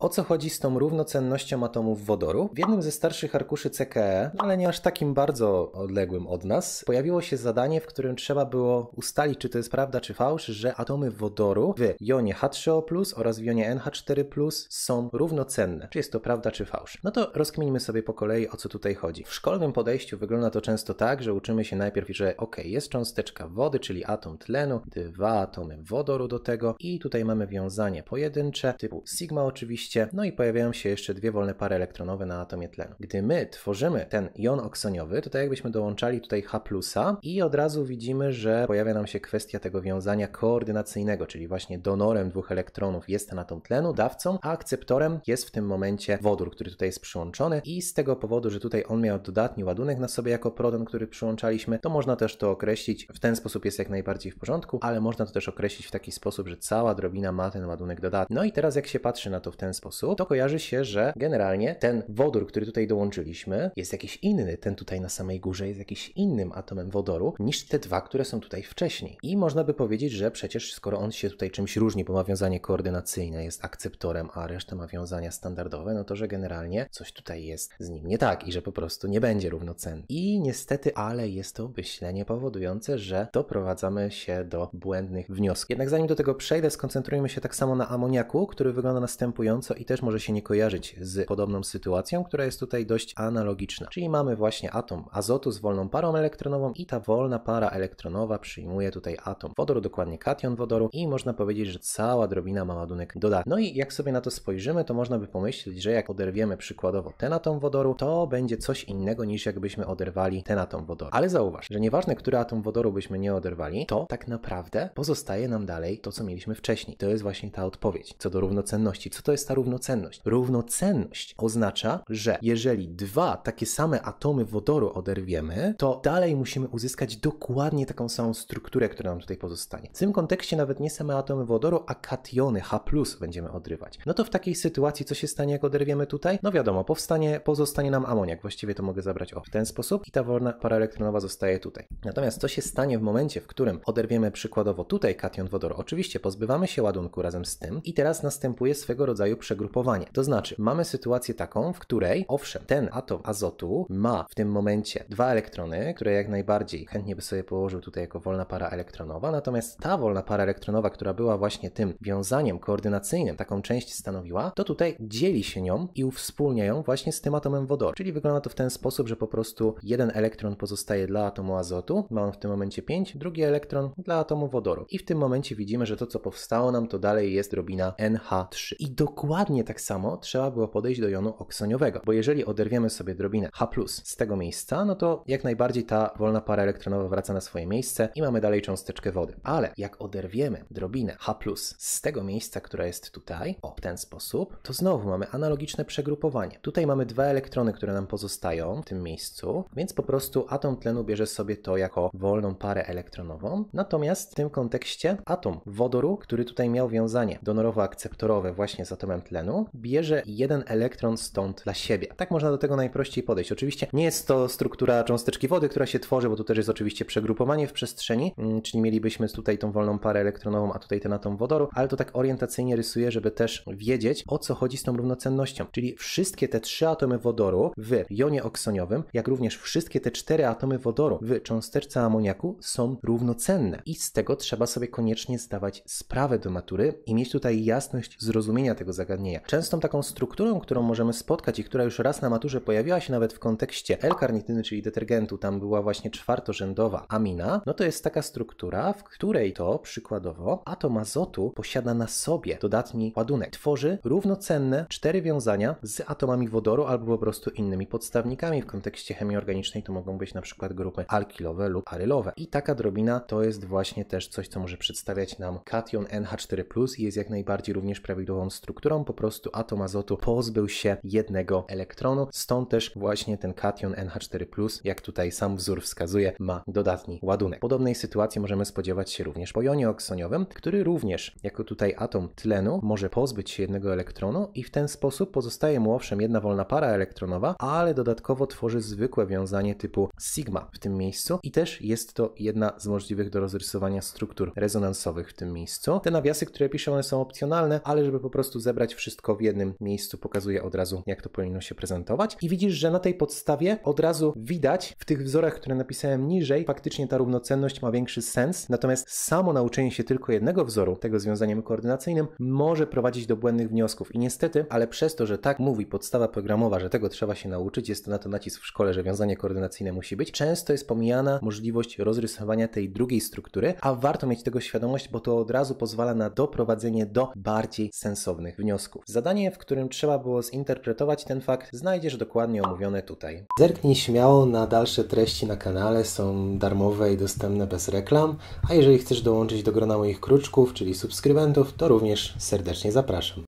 O co chodzi z tą równocennością atomów wodoru? W jednym ze starszych arkuszy CKE, ale nie aż takim bardzo odległym od nas, pojawiło się zadanie, w którym trzeba było ustalić, czy to jest prawda czy fałsz, że atomy wodoru w jonie H3O+, oraz w jonie NH4+, są równocenne. Czy jest to prawda czy fałsz? No to rozkminimy sobie po kolei, o co tutaj chodzi. W szkolnym podejściu wygląda to często tak, że uczymy się najpierw, że ok, jest cząsteczka wody, czyli atom tlenu, dwa atomy wodoru do tego i tutaj mamy wiązanie pojedyncze typu sigma oczywiście, oczywiście, no i pojawiają się jeszcze dwie wolne pary elektronowe na atomie tlenu. Gdy my tworzymy ten jon oksoniowy, to tak jakbyśmy dołączali tutaj H+, i od razu widzimy, że pojawia nam się kwestia tego wiązania koordynacyjnego, czyli właśnie donorem dwóch elektronów jest ten atom tlenu, dawcą, a akceptorem jest w tym momencie wodór, który tutaj jest przyłączony i z tego powodu, że tutaj on miał dodatni ładunek na sobie jako proton, który przyłączaliśmy, to można też to określić, w ten sposób jest jak najbardziej w porządku, ale można to też określić w taki sposób, że cała drobina ma ten ładunek dodatni. No i teraz jak się patrzy na to w ten sposób, to kojarzy się, że generalnie ten wodór, który tutaj dołączyliśmy, jest jakiś inny, ten tutaj na samej górze jest jakiś innym atomem wodoru niż te dwa, które są tutaj wcześniej. I można by powiedzieć, że przecież skoro on się tutaj czymś różni, bo ma wiązanie koordynacyjne jest akceptorem, a reszta ma wiązania standardowe, no to że generalnie coś tutaj jest z nim nie tak i że po prostu nie będzie równocenny. I niestety, ale jest to myślenie powodujące, że doprowadzamy się do błędnych wniosków. Jednak zanim do tego przejdę, skoncentrujmy się tak samo na amoniaku, który wygląda następująco i też może się nie kojarzyć z podobną sytuacją, która jest tutaj dość analogiczna. Czyli mamy właśnie atom azotu z wolną parą elektronową i ta wolna para elektronowa przyjmuje tutaj atom wodoru, dokładnie kation wodoru i można powiedzieć, że cała drobina ma ładunek dodatni. No i jak sobie na to spojrzymy, to można by pomyśleć, że jak oderwiemy przykładowo ten atom wodoru, to będzie coś innego niż jakbyśmy oderwali ten atom wodoru. Ale zauważ, że nieważne, który atom wodoru byśmy nie oderwali, to tak naprawdę pozostaje nam dalej to, co mieliśmy wcześniej. To jest właśnie ta odpowiedź co do równocenności. Co to jest ta równocenność. Równocenność oznacza, że jeżeli dwa takie same atomy wodoru oderwiemy, to dalej musimy uzyskać dokładnie taką samą strukturę, która nam tutaj pozostanie. W tym kontekście nawet nie same atomy wodoru, a kationy H będziemy odrywać. No to w takiej sytuacji co się stanie, jak oderwiemy tutaj? No wiadomo, powstanie, pozostanie nam amoniak. Właściwie to mogę zabrać o w ten sposób i ta wolna para elektronowa zostaje tutaj. Natomiast co się stanie w momencie, w którym oderwiemy przykładowo tutaj kation wodoru? Oczywiście pozbywamy się ładunku razem z tym i teraz następuje swego rodzaju przegrupowanie. To znaczy, mamy sytuację taką, w której owszem, ten atom azotu ma w tym momencie dwa elektrony, które jak najbardziej chętnie by sobie położył tutaj jako wolna para elektronowa, natomiast ta wolna para elektronowa, która była właśnie tym wiązaniem koordynacyjnym, taką część stanowiła, to tutaj dzieli się nią i uwspólnia ją właśnie z tym atomem wodoru. Czyli wygląda to w ten sposób, że po prostu jeden elektron pozostaje dla atomu azotu, ma on w tym momencie 5, drugi elektron dla atomu wodoru. I w tym momencie widzimy, że to co powstało nam to dalej jest drobina NH3. I dokładnie dokładnie tak samo trzeba było podejść do jonu oksoniowego, bo jeżeli oderwiemy sobie drobinę H z tego miejsca, no to jak najbardziej ta wolna para elektronowa wraca na swoje miejsce i mamy dalej cząsteczkę wody. Ale jak oderwiemy drobinę H z tego miejsca, które jest tutaj, o, w ten sposób, to znowu mamy analogiczne przegrupowanie. Tutaj mamy dwa elektrony, które nam pozostają w tym miejscu, więc po prostu atom tlenu bierze sobie to jako wolną parę elektronową. Natomiast w tym kontekście atom wodoru, który tutaj miał wiązanie donorowo-akceptorowe właśnie z atomem tlenu, bierze jeden elektron stąd dla siebie. Tak można do tego najprościej podejść. Oczywiście nie jest to struktura cząsteczki wody, która się tworzy, bo tu też jest oczywiście przegrupowanie w przestrzeni, mm, czyli mielibyśmy tutaj tą wolną parę elektronową, a tutaj ten atom wodoru, ale to tak orientacyjnie rysuję, żeby też wiedzieć, o co chodzi z tą równocennością. Czyli wszystkie te trzy atomy wodoru w jonie oksoniowym, jak również wszystkie te cztery atomy wodoru w cząsteczce amoniaku są równocenne. I z tego trzeba sobie koniecznie zdawać sprawę do matury i mieć tutaj jasność zrozumienia tego zagadnienia zagadnienia. Częstą taką strukturą, którą możemy spotkać i która już raz na maturze pojawiła się nawet w kontekście L-karnityny, czyli detergentu, tam była właśnie czwartorzędowa amina, no to jest taka struktura, w której to przykładowo atom azotu posiada na sobie dodatni ładunek. Tworzy równocenne cztery wiązania z atomami wodoru albo po prostu innymi podstawnikami. W kontekście chemii organicznej to mogą być na przykład grupy alkilowe lub arylowe. I taka drobina to jest właśnie też coś, co może przedstawiać nam kation NH4+, i jest jak najbardziej również prawidłową strukturą, po prostu atom azotu pozbył się jednego elektronu, stąd też właśnie ten kation NH4+, jak tutaj sam wzór wskazuje, ma dodatni ładunek. Podobnej sytuacji możemy spodziewać się również po jonie oksoniowym, który również, jako tutaj atom tlenu, może pozbyć się jednego elektronu i w ten sposób pozostaje mu owszem jedna wolna para elektronowa, ale dodatkowo tworzy zwykłe wiązanie typu sigma w tym miejscu i też jest to jedna z możliwych do rozrysowania struktur rezonansowych w tym miejscu. Te nawiasy, które piszę, one są opcjonalne, ale żeby po prostu zebrać wszystko w jednym miejscu, pokazuje od razu, jak to powinno się prezentować. I widzisz, że na tej podstawie od razu widać w tych wzorach, które napisałem niżej, faktycznie ta równocenność ma większy sens, natomiast samo nauczenie się tylko jednego wzoru, tego związaniem koordynacyjnym, może prowadzić do błędnych wniosków. I niestety, ale przez to, że tak mówi podstawa programowa, że tego trzeba się nauczyć, jest to na to nacisk w szkole, że wiązanie koordynacyjne musi być, często jest pomijana możliwość rozrysowania tej drugiej struktury, a warto mieć tego świadomość, bo to od razu pozwala na doprowadzenie do bardziej sensownych wniosków wniosków. Zadanie, w którym trzeba było zinterpretować ten fakt, znajdziesz dokładnie omówione tutaj. Zerknij śmiało na dalsze treści na kanale, są darmowe i dostępne bez reklam, a jeżeli chcesz dołączyć do grona moich kruczków, czyli subskrybentów, to również serdecznie zapraszam.